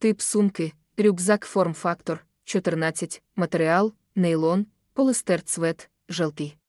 Тип сумки, рюкзак форм-фактор, 14, матеріал, нейлон, полистер цвет, желтий.